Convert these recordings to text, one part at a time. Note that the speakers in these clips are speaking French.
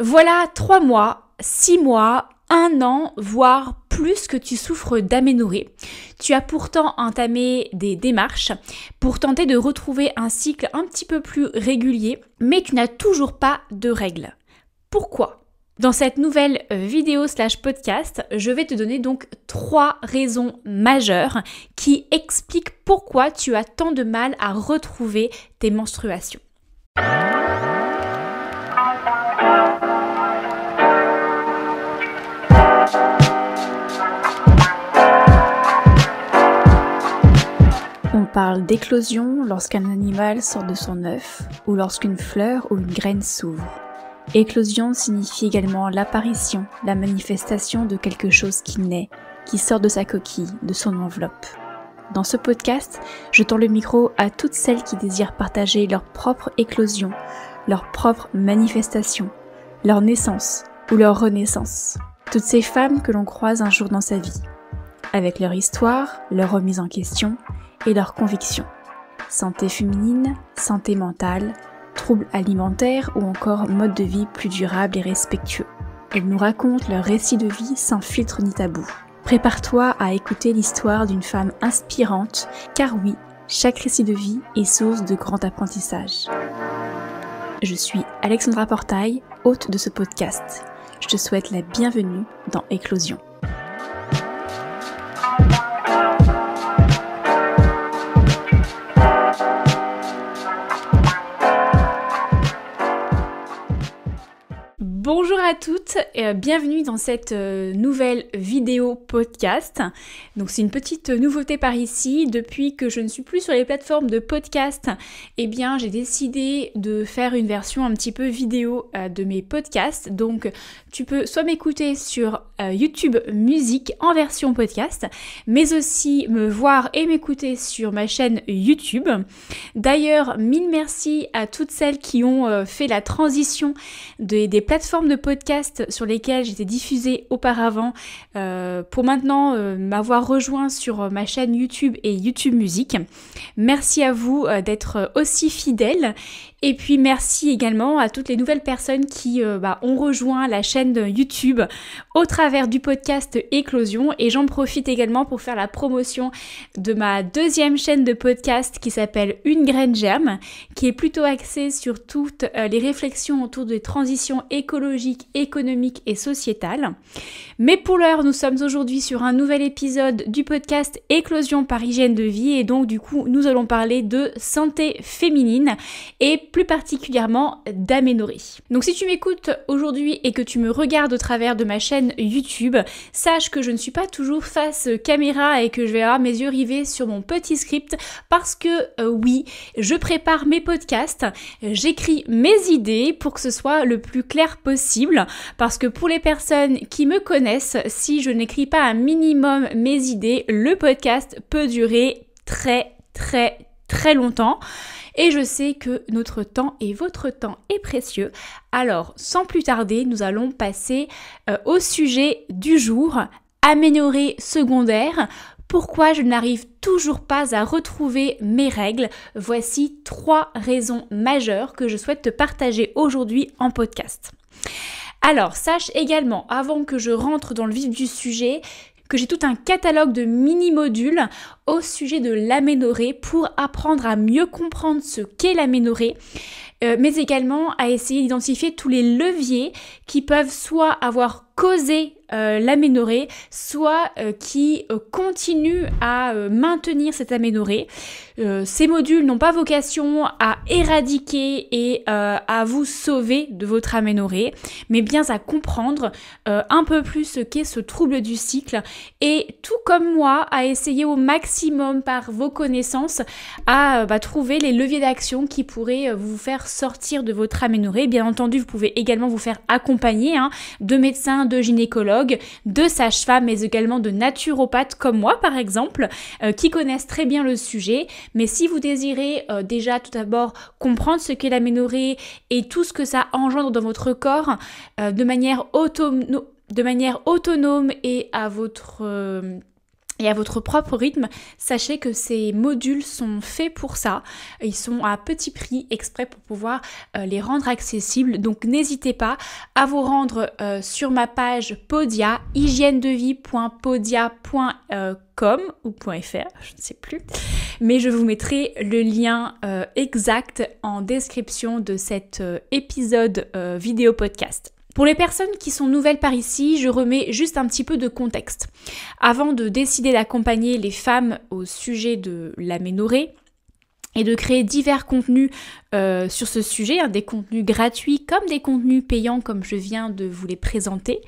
Voilà trois mois, six mois, un an, voire plus que tu souffres d'aménorrhée. Tu as pourtant entamé des démarches pour tenter de retrouver un cycle un petit peu plus régulier, mais qui n'a toujours pas de règles. Pourquoi dans cette nouvelle vidéo slash podcast, je vais te donner donc trois raisons majeures qui expliquent pourquoi tu as tant de mal à retrouver tes menstruations. parle d'éclosion lorsqu'un animal sort de son œuf ou lorsqu'une fleur ou une graine s'ouvre. Éclosion signifie également l'apparition, la manifestation de quelque chose qui naît, qui sort de sa coquille, de son enveloppe. Dans ce podcast, je tends le micro à toutes celles qui désirent partager leur propre éclosion, leur propre manifestation, leur naissance ou leur renaissance. Toutes ces femmes que l'on croise un jour dans sa vie, avec leur histoire, leur remise en question et leurs convictions. Santé féminine, santé mentale, troubles alimentaires ou encore mode de vie plus durable et respectueux. Elles nous racontent leur récit de vie sans filtre ni tabou. Prépare-toi à écouter l'histoire d'une femme inspirante, car oui, chaque récit de vie est source de grand apprentissage. Je suis Alexandra Portail, hôte de ce podcast. Je te souhaite la bienvenue dans Éclosion. à toutes et euh, bienvenue dans cette euh, nouvelle vidéo podcast. Donc c'est une petite euh, nouveauté par ici. Depuis que je ne suis plus sur les plateformes de podcast, et eh bien j'ai décidé de faire une version un petit peu vidéo de mes podcasts. Donc tu peux soit m'écouter sur YouTube Musique en version podcast, mais aussi me voir et m'écouter sur ma chaîne YouTube. D'ailleurs, mille merci à toutes celles qui ont fait la transition des, des plateformes de podcast sur lesquels j'étais diffusée auparavant euh, pour maintenant euh, m'avoir rejoint sur euh, ma chaîne YouTube et YouTube Musique. Merci à vous d'être aussi fidèles et puis merci également à toutes les nouvelles personnes qui euh, bah, ont rejoint la chaîne YouTube au travers du podcast Éclosion. Et j'en profite également pour faire la promotion de ma deuxième chaîne de podcast qui s'appelle Une graine germe, qui est plutôt axée sur toutes euh, les réflexions autour des transitions écologiques, économiques et sociétales. Mais pour l'heure, nous sommes aujourd'hui sur un nouvel épisode du podcast Éclosion par hygiène de vie. Et donc du coup, nous allons parler de santé féminine. Et plus particulièrement d'aménorrhée. Donc si tu m'écoutes aujourd'hui et que tu me regardes au travers de ma chaîne YouTube, sache que je ne suis pas toujours face caméra et que je vais avoir mes yeux rivés sur mon petit script parce que euh, oui, je prépare mes podcasts, j'écris mes idées pour que ce soit le plus clair possible parce que pour les personnes qui me connaissent, si je n'écris pas un minimum mes idées, le podcast peut durer très très très longtemps. Et je sais que notre temps et votre temps est précieux. Alors, sans plus tarder, nous allons passer euh, au sujet du jour, améliorer secondaire. Pourquoi je n'arrive toujours pas à retrouver mes règles Voici trois raisons majeures que je souhaite te partager aujourd'hui en podcast. Alors, sache également, avant que je rentre dans le vif du sujet, que j'ai tout un catalogue de mini-modules au sujet de l'aménorée pour apprendre à mieux comprendre ce qu'est l'aménorée, euh, mais également à essayer d'identifier tous les leviers qui peuvent soit avoir causer euh, l'aménorée, soit euh, qui euh, continue à maintenir cette aménorée. ces modules n'ont pas vocation à éradiquer et à vous sauver de votre aménorée, mais bien à comprendre un peu plus ce qu'est ce trouble du cycle et tout comme moi à essayer au maximum par vos connaissances à bah, trouver les leviers d'action qui pourraient vous faire sortir de votre aménorée. Bien entendu, vous pouvez également vous faire accompagner hein, de médecins, de gynécologues, de sages-femmes, mais également de naturopathes comme moi par exemple, euh, qui connaissent très bien le sujet. Mais si vous désirez euh, déjà tout d'abord comprendre ce qu'est l'aménorrhée et tout ce que ça engendre dans votre corps euh, de manière de manière autonome et à votre et à votre propre rythme, sachez que ces modules sont faits pour ça. Ils sont à petit prix exprès pour pouvoir euh, les rendre accessibles. Donc n'hésitez pas à vous rendre euh, sur ma page Podia, hygiènedevie.podia.com ou .fr, je ne sais plus. Mais je vous mettrai le lien euh, exact en description de cet épisode vidéo podcast. Pour les personnes qui sont nouvelles par ici, je remets juste un petit peu de contexte. Avant de décider d'accompagner les femmes au sujet de l'aménorée et de créer divers contenus euh, sur ce sujet, hein, des contenus gratuits comme des contenus payants comme je viens de vous les présenter.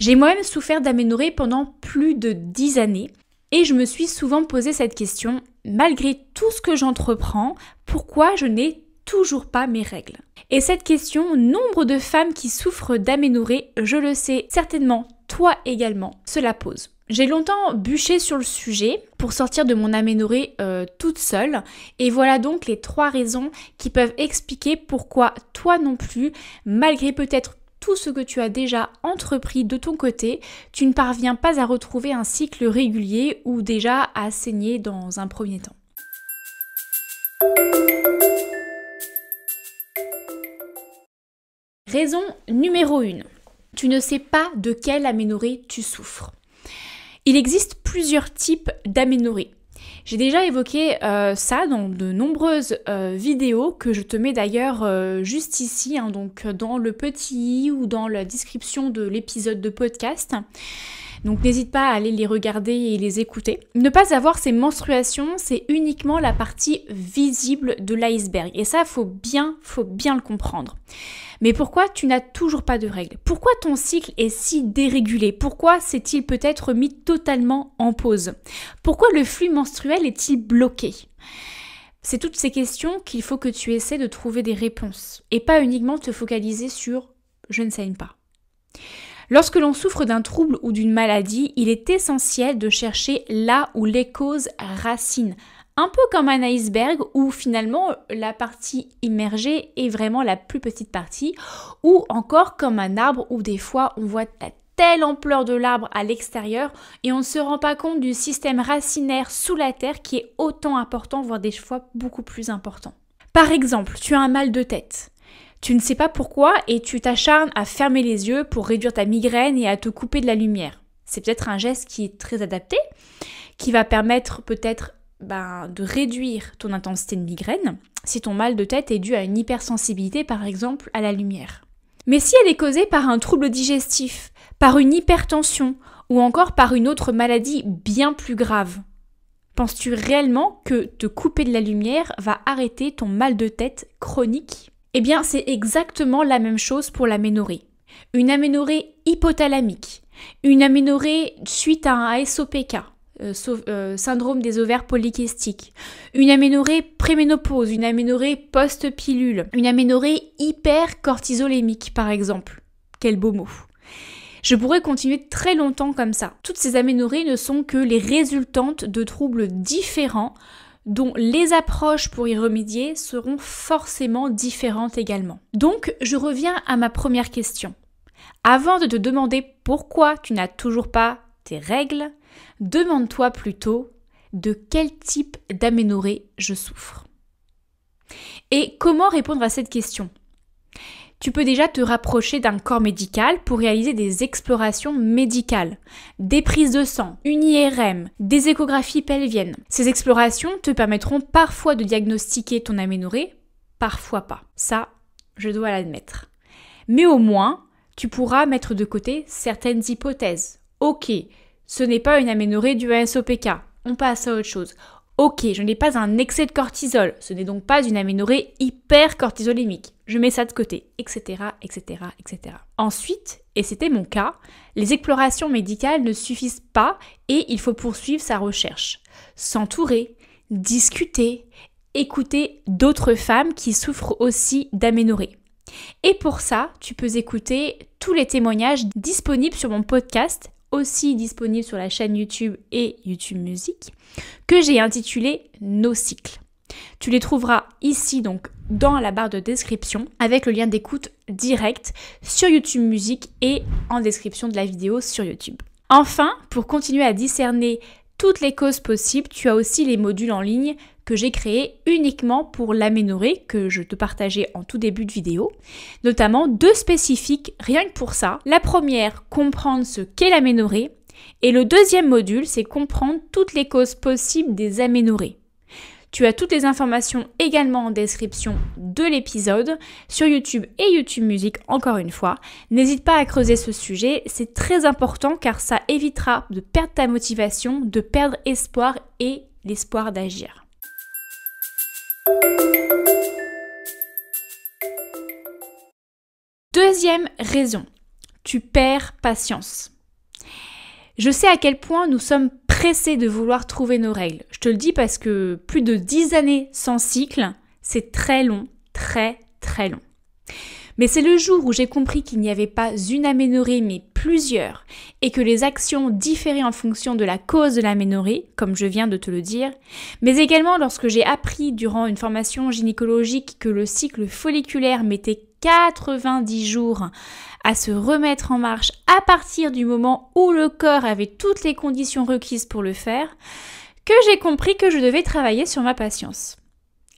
J'ai moi-même souffert d'aménorrhée pendant plus de dix années et je me suis souvent posé cette question, malgré tout ce que j'entreprends, pourquoi je n'ai toujours pas mes règles Et cette question, nombre de femmes qui souffrent d'aménorrhée, je le sais certainement, toi également, cela pose. J'ai longtemps bûché sur le sujet pour sortir de mon aménorrhée euh, toute seule et voilà donc les trois raisons qui peuvent expliquer pourquoi toi non plus, malgré peut-être tout ce que tu as déjà entrepris de ton côté, tu ne parviens pas à retrouver un cycle régulier ou déjà à saigner dans un premier temps. Raison numéro 1. Tu ne sais pas de quelle aménorrhée tu souffres. Il existe plusieurs types d'aménorrhée. J'ai déjà évoqué euh, ça dans de nombreuses euh, vidéos que je te mets d'ailleurs euh, juste ici, hein, donc dans le petit i ou dans la description de l'épisode de podcast. Donc n'hésite pas à aller les regarder et les écouter. Ne pas avoir ces menstruations, c'est uniquement la partie visible de l'iceberg. Et ça, faut bien, faut bien le comprendre. Mais pourquoi tu n'as toujours pas de règles Pourquoi ton cycle est si dérégulé Pourquoi s'est-il peut-être mis totalement en pause Pourquoi le flux menstruel est-il bloqué C'est toutes ces questions qu'il faut que tu essaies de trouver des réponses et pas uniquement te focaliser sur je ne saigne pas. Lorsque l'on souffre d'un trouble ou d'une maladie, il est essentiel de chercher là où les causes racines, un peu comme un iceberg où finalement la partie immergée est vraiment la plus petite partie, ou encore comme un arbre où des fois on voit la telle ampleur de l'arbre à l'extérieur et on ne se rend pas compte du système racinaire sous la terre qui est autant important, voire des fois beaucoup plus important. Par exemple, tu as un mal de tête. Tu ne sais pas pourquoi et tu t'acharnes à fermer les yeux pour réduire ta migraine et à te couper de la lumière. C'est peut-être un geste qui est très adapté, qui va permettre peut-être ben, de réduire ton intensité de migraine si ton mal de tête est dû à une hypersensibilité par exemple à la lumière. Mais si elle est causée par un trouble digestif, par une hypertension ou encore par une autre maladie bien plus grave, penses-tu réellement que te couper de la lumière va arrêter ton mal de tête chronique Eh bien c'est exactement la même chose pour l'aménorrhée. Une aménorrhée hypothalamique, une aménorrhée suite à un SOPK, euh, euh, syndrome des ovaires polykystiques, une aménorrhée préménopause, une aménorrhée post-pilule, une aménorrhée hypercortisolémique par exemple. Quel beau mot. Je pourrais continuer très longtemps comme ça. Toutes ces aménorrhées ne sont que les résultantes de troubles différents dont les approches pour y remédier seront forcément différentes également. Donc, je reviens à ma première question. Avant de te demander pourquoi tu n'as toujours pas tes règles, Demande-toi plutôt de quel type d'aménorrhée je souffre. Et comment répondre à cette question tu peux déjà te rapprocher d'un corps médical pour réaliser des explorations médicales, des prises de sang, une IRM, des échographies pelviennes. Ces explorations te permettront parfois de diagnostiquer ton aménorrhée, parfois pas. Ça, je dois l'admettre. Mais au moins, tu pourras mettre de côté certaines hypothèses. Ok, ce n'est pas une aménorrhée du à SOPK. On passe à autre chose. Ok, je n'ai pas un excès de cortisol, ce n'est donc pas une hyper hypercortisolémique. Je mets ça de côté, etc., etc., etc. Ensuite, et c'était mon cas, les explorations médicales ne suffisent pas et il faut poursuivre sa recherche. S'entourer, discuter, écouter d'autres femmes qui souffrent aussi d'aménorrhée. Et pour ça, tu peux écouter tous les témoignages disponibles sur mon podcast aussi disponible sur la chaîne YouTube et YouTube Musique, que j'ai intitulé Nos cycles. Tu les trouveras ici donc dans la barre de description avec le lien d'écoute direct sur YouTube Musique et en description de la vidéo sur YouTube. Enfin, pour continuer à discerner toutes les causes possibles, tu as aussi les modules en ligne que j'ai créé uniquement pour l'aménorée, que je te partageais en tout début de vidéo, notamment deux spécifiques rien que pour ça. La première, comprendre ce qu'est l'aménorée. et le deuxième module, c'est comprendre toutes les causes possibles des aménorées. Tu as toutes les informations également en description de l'épisode, sur YouTube et YouTube Music encore une fois. N'hésite pas à creuser ce sujet, c'est très important car ça évitera de perdre ta motivation, de perdre espoir et l'espoir d'agir. Deuxième raison, tu perds patience. Je sais à quel point nous sommes pressés de vouloir trouver nos règles. Je te le dis parce que plus de 10 années sans cycle, c'est très long, très très long. Mais c'est le jour où j'ai compris qu'il n'y avait pas une aménorrhée mais plusieurs et que les actions différaient en fonction de la cause de l'aménorrhée, comme je viens de te le dire, mais également lorsque j'ai appris durant une formation gynécologique que le cycle folliculaire mettait 90 jours à se remettre en marche à partir du moment où le corps avait toutes les conditions requises pour le faire, que j'ai compris que je devais travailler sur ma patience.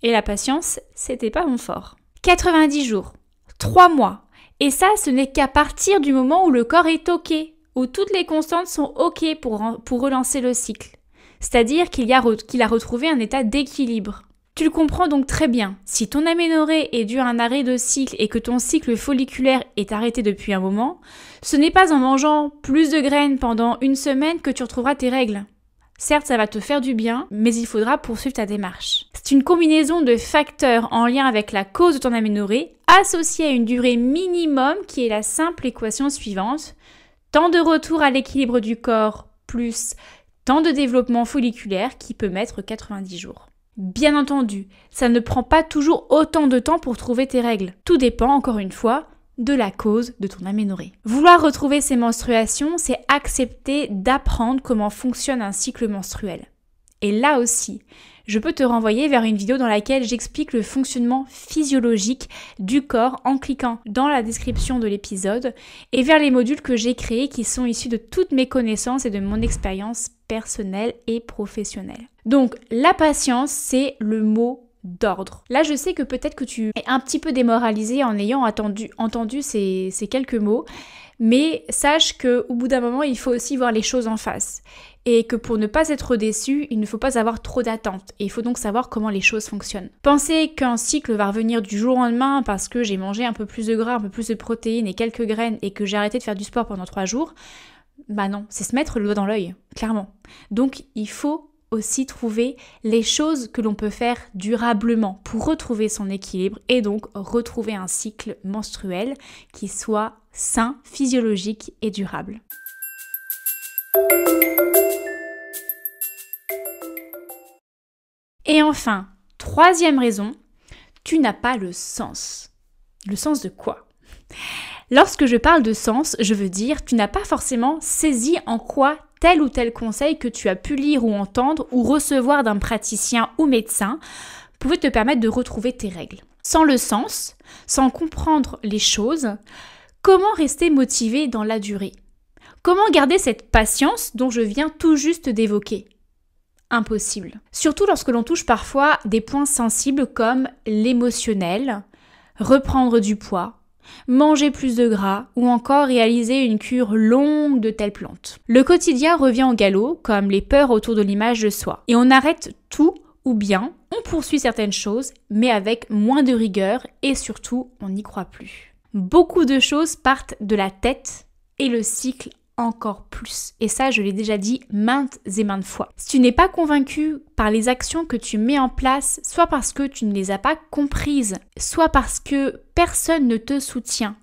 Et la patience, c'était pas mon fort. 90 jours, Trois mois. Et ça, ce n'est qu'à partir du moment où le corps est OK, où toutes les constantes sont OK pour, pour relancer le cycle. C'est-à-dire qu'il a, a retrouvé un état d'équilibre. Tu le comprends donc très bien. Si ton aménorrhée est due à un arrêt de cycle et que ton cycle folliculaire est arrêté depuis un moment, ce n'est pas en mangeant plus de graines pendant une semaine que tu retrouveras tes règles. Certes, ça va te faire du bien, mais il faudra poursuivre ta démarche. C'est une combinaison de facteurs en lien avec la cause de ton aménorrhée associée à une durée minimum qui est la simple équation suivante. Temps de retour à l'équilibre du corps plus temps de développement folliculaire qui peut mettre 90 jours. Bien entendu, ça ne prend pas toujours autant de temps pour trouver tes règles. Tout dépend, encore une fois, de la cause de ton aménorrhée. Vouloir retrouver ses menstruations, c'est accepter d'apprendre comment fonctionne un cycle menstruel. Et là aussi, je peux te renvoyer vers une vidéo dans laquelle j'explique le fonctionnement physiologique du corps en cliquant dans la description de l'épisode et vers les modules que j'ai créés qui sont issus de toutes mes connaissances et de mon expérience personnelle et professionnelle. Donc la patience, c'est le mot d'ordre. Là, je sais que peut-être que tu es un petit peu démoralisé en ayant attendu, entendu ces, quelques mots, mais sache que au bout d'un moment, il faut aussi voir les choses en face et que pour ne pas être déçu, il ne faut pas avoir trop d'attentes et il faut donc savoir comment les choses fonctionnent. Penser qu'un cycle va revenir du jour au lendemain parce que j'ai mangé un peu plus de gras, un peu plus de protéines et quelques graines et que j'ai arrêté de faire du sport pendant trois jours, bah non, c'est se mettre le doigt dans l'œil, clairement. Donc il faut aussi trouver les choses que l'on peut faire durablement pour retrouver son équilibre et donc retrouver un cycle menstruel qui soit sain, physiologique et durable. Et enfin, troisième raison, tu n'as pas le sens. Le sens de quoi Lorsque je parle de sens, je veux dire tu n'as pas forcément saisi en quoi tel ou tel conseil que tu as pu lire ou entendre ou recevoir d'un praticien ou médecin pouvait te permettre de retrouver tes règles. Sans le sens, sans comprendre les choses, comment rester motivé dans la durée Comment garder cette patience dont je viens tout juste d'évoquer Impossible. Surtout lorsque l'on touche parfois des points sensibles comme l'émotionnel, reprendre du poids, manger plus de gras ou encore réaliser une cure longue de telle plante. Le quotidien revient au galop, comme les peurs autour de l'image de soi. Et on arrête tout ou bien on poursuit certaines choses, mais avec moins de rigueur et surtout on n'y croit plus. Beaucoup de choses partent de la tête et le cycle encore plus. Et ça, je l'ai déjà dit maintes et maintes fois. Si tu n'es pas convaincu par les actions que tu mets en place, soit parce que tu ne les as pas comprises, soit parce que personne ne te soutient,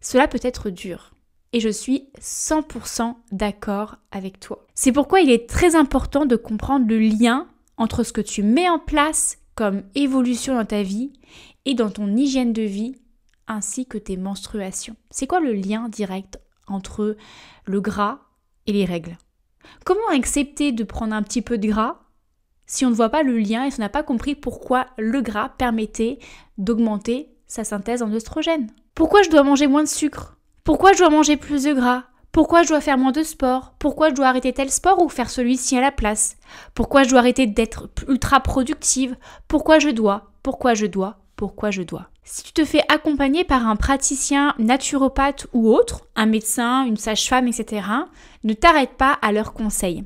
cela peut être dur. Et je suis 100% d'accord avec toi. C'est pourquoi il est très important de comprendre le lien entre ce que tu mets en place comme évolution dans ta vie et dans ton hygiène de vie ainsi que tes menstruations. C'est quoi le lien direct entre le gras et les règles. Comment accepter de prendre un petit peu de gras si on ne voit pas le lien et si on n'a pas compris pourquoi le gras permettait d'augmenter sa synthèse en oestrogène Pourquoi je dois manger moins de sucre Pourquoi je dois manger plus de gras Pourquoi je dois faire moins de sport Pourquoi je dois arrêter tel sport ou faire celui-ci à la place Pourquoi je dois arrêter d'être ultra productive Pourquoi je dois Pourquoi je dois pourquoi je dois. Si tu te fais accompagner par un praticien naturopathe ou autre, un médecin, une sage-femme, etc., ne t'arrête pas à leurs conseils.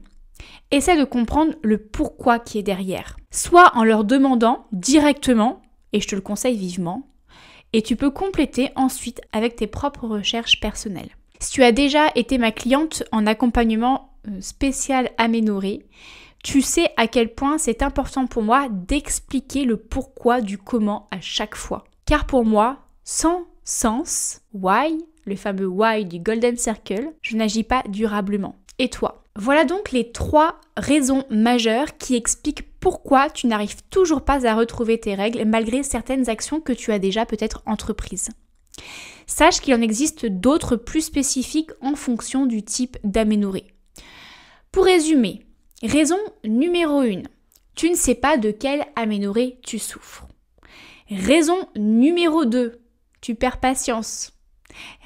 Essaie de comprendre le pourquoi qui est derrière. Soit en leur demandant directement, et je te le conseille vivement, et tu peux compléter ensuite avec tes propres recherches personnelles. Si tu as déjà été ma cliente en accompagnement euh, spécial aménoré, tu sais à quel point c'est important pour moi d'expliquer le pourquoi du comment à chaque fois. Car pour moi, sans sens, why, le fameux why du Golden Circle, je n'agis pas durablement. Et toi Voilà donc les trois raisons majeures qui expliquent pourquoi tu n'arrives toujours pas à retrouver tes règles malgré certaines actions que tu as déjà peut-être entreprises. Sache qu'il en existe d'autres plus spécifiques en fonction du type d'aménorrhée. Pour résumer, Raison numéro 1. Tu ne sais pas de quelle aménorée tu souffres. Raison numéro 2. Tu perds patience.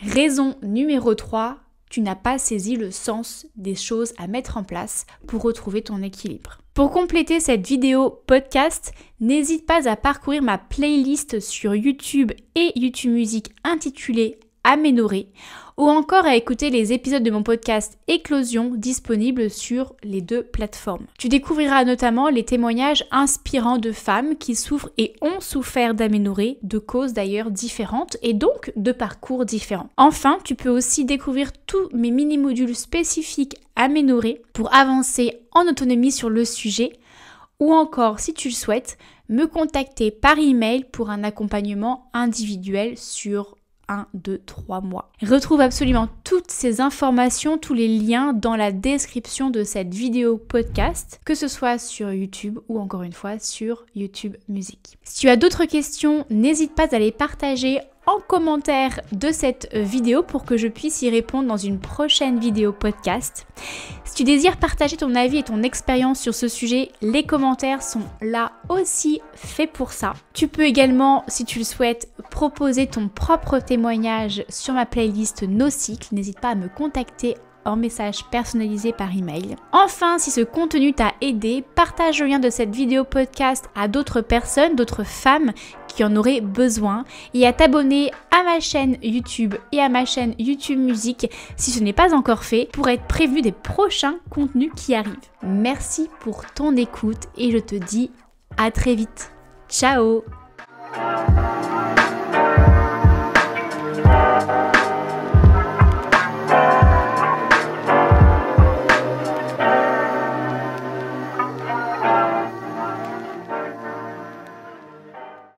Raison numéro 3. Tu n'as pas saisi le sens des choses à mettre en place pour retrouver ton équilibre. Pour compléter cette vidéo podcast, n'hésite pas à parcourir ma playlist sur YouTube et YouTube Music intitulée aménorrhée ou encore à écouter les épisodes de mon podcast Éclosion disponibles sur les deux plateformes. Tu découvriras notamment les témoignages inspirants de femmes qui souffrent et ont souffert d'aménorrhée, de causes d'ailleurs différentes et donc de parcours différents. Enfin, tu peux aussi découvrir tous mes mini-modules spécifiques aménorrhée pour avancer en autonomie sur le sujet ou encore, si tu le souhaites, me contacter par email pour un accompagnement individuel sur 1, 2, 3 mois. Retrouve absolument toutes ces informations, tous les liens dans la description de cette vidéo podcast, que ce soit sur YouTube ou encore une fois sur YouTube Musique. Si tu as d'autres questions, n'hésite pas à les partager en commentaire de cette vidéo pour que je puisse y répondre dans une prochaine vidéo podcast. Si tu désires partager ton avis et ton expérience sur ce sujet, les commentaires sont là aussi faits pour ça. Tu peux également, si tu le souhaites, proposer ton propre témoignage sur ma playlist Nos Cycle. N'hésite pas à me contacter en message personnalisé par email. Enfin, si ce contenu t'a aidé, partage le lien de cette vidéo podcast à d'autres personnes, d'autres femmes qui en auraient besoin et à t'abonner à ma chaîne YouTube et à ma chaîne YouTube Musique si ce n'est pas encore fait pour être prévenu des prochains contenus qui arrivent. Merci pour ton écoute et je te dis à très vite. Ciao